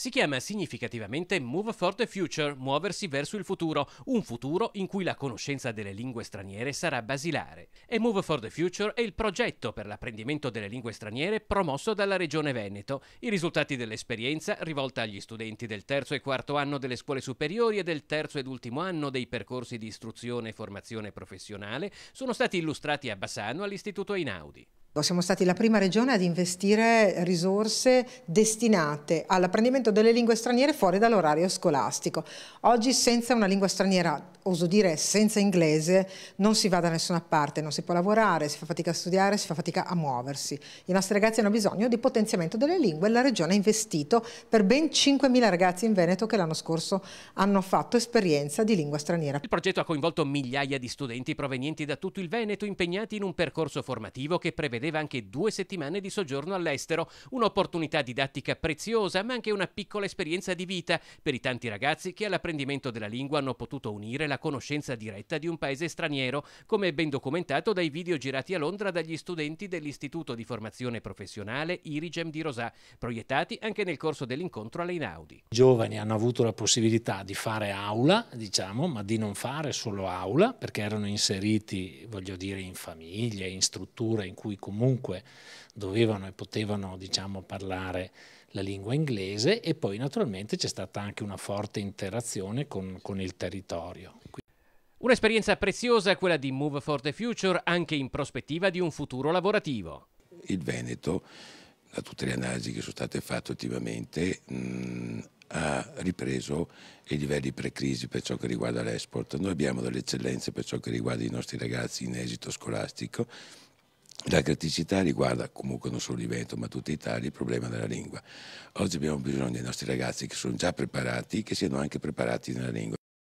Si chiama significativamente Move for the Future, muoversi verso il futuro, un futuro in cui la conoscenza delle lingue straniere sarà basilare. E Move for the Future è il progetto per l'apprendimento delle lingue straniere promosso dalla Regione Veneto. I risultati dell'esperienza, rivolta agli studenti del terzo e quarto anno delle scuole superiori e del terzo ed ultimo anno dei percorsi di istruzione e formazione professionale, sono stati illustrati a Bassano all'Istituto Einaudi. Siamo stati la prima regione ad investire risorse destinate all'apprendimento delle lingue straniere fuori dall'orario scolastico. Oggi senza una lingua straniera, oso dire senza inglese, non si va da nessuna parte, non si può lavorare, si fa fatica a studiare, si fa fatica a muoversi. I nostri ragazzi hanno bisogno di potenziamento delle lingue e la regione ha investito per ben 5.000 ragazzi in Veneto che l'anno scorso hanno fatto esperienza di lingua straniera. Il progetto ha coinvolto migliaia di studenti provenienti da tutto il Veneto impegnati in un percorso formativo che prevede prevedeva anche due settimane di soggiorno all'estero, un'opportunità didattica preziosa ma anche una piccola esperienza di vita per i tanti ragazzi che all'apprendimento della lingua hanno potuto unire la conoscenza diretta di un paese straniero, come ben documentato dai video girati a Londra dagli studenti dell'Istituto di Formazione Professionale Irigem di Rosà, proiettati anche nel corso dell'incontro alle Inaudi. I giovani hanno avuto la possibilità di fare aula, diciamo, ma di non fare solo aula, perché erano inseriti, voglio dire, in famiglie, in strutture in cui comunque dovevano e potevano diciamo, parlare la lingua inglese e poi naturalmente c'è stata anche una forte interazione con, con il territorio. Un'esperienza preziosa quella di Move for the Future anche in prospettiva di un futuro lavorativo. Il Veneto, da tutte le analisi che sono state fatte ultimamente, mh, mm, ha ripreso i livelli pre-crisi per ciò che riguarda l'export. Noi abbiamo delle eccellenze per ciò che riguarda i nostri ragazzi in esito scolastico la criticità riguarda comunque non solo il Veneto, ma tutta Italia, il problema della lingua. Oggi abbiamo bisogno dei nostri ragazzi che sono già preparati, che siano anche preparati nella lingua.